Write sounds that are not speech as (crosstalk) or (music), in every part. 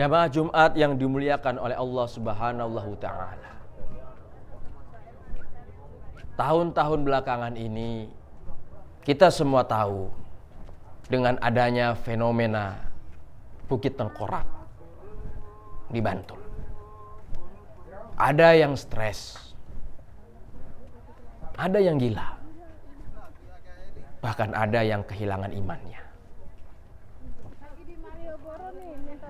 Jamaah Jumat yang dimuliakan oleh Allah Subhanahu taala. Tahun-tahun belakangan ini kita semua tahu dengan adanya fenomena Bukit Tengkorak di Bantul. Ada yang stres. Ada yang gila. Bahkan ada yang kehilangan imannya.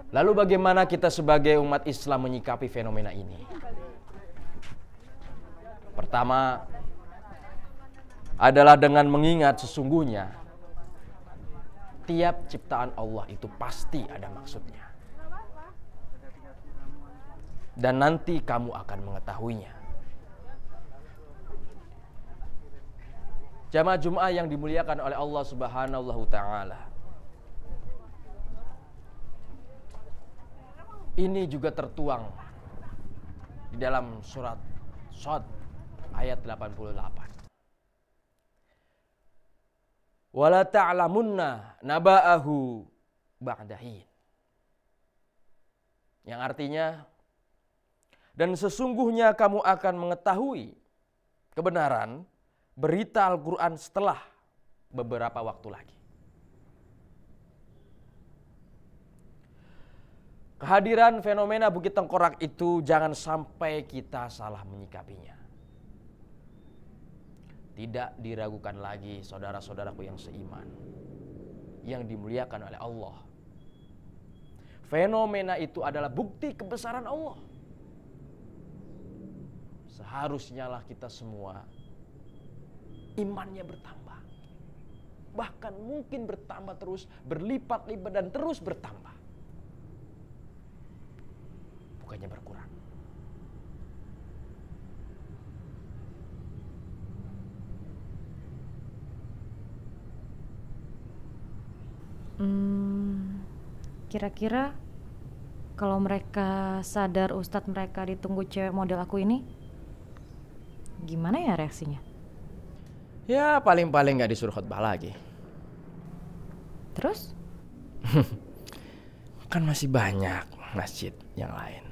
Lalu bagaimana kita sebagai umat Islam menyikapi fenomena ini? Pertama adalah dengan mengingat sesungguhnya tiap ciptaan Allah itu pasti ada maksudnya. Dan nanti kamu akan mengetahuinya. Jamaah Jum'ah yang dimuliakan oleh Allah Subhanahu wa taala. Ini juga tertuang di dalam surat Sod ayat 88. Wala ta'lamunna naba'ahu ba'dahin. Yang artinya dan sesungguhnya kamu akan mengetahui kebenaran berita Al-Qur'an setelah beberapa waktu lagi. Kehadiran fenomena Bukit Tengkorak itu jangan sampai kita salah menyikapinya. Tidak diragukan lagi saudara-saudaraku yang seiman. Yang dimuliakan oleh Allah. Fenomena itu adalah bukti kebesaran Allah. Seharusnya lah kita semua imannya bertambah. Bahkan mungkin bertambah terus, berlipat-lipat dan terus bertambah bukannya berkurang. Hmm, kira-kira kalau mereka sadar ustadz mereka ditunggu cewek model aku ini, gimana ya reaksinya? Ya paling-paling nggak disuruh khotbah lagi. Terus? (laughs) kan masih banyak masjid yang lain.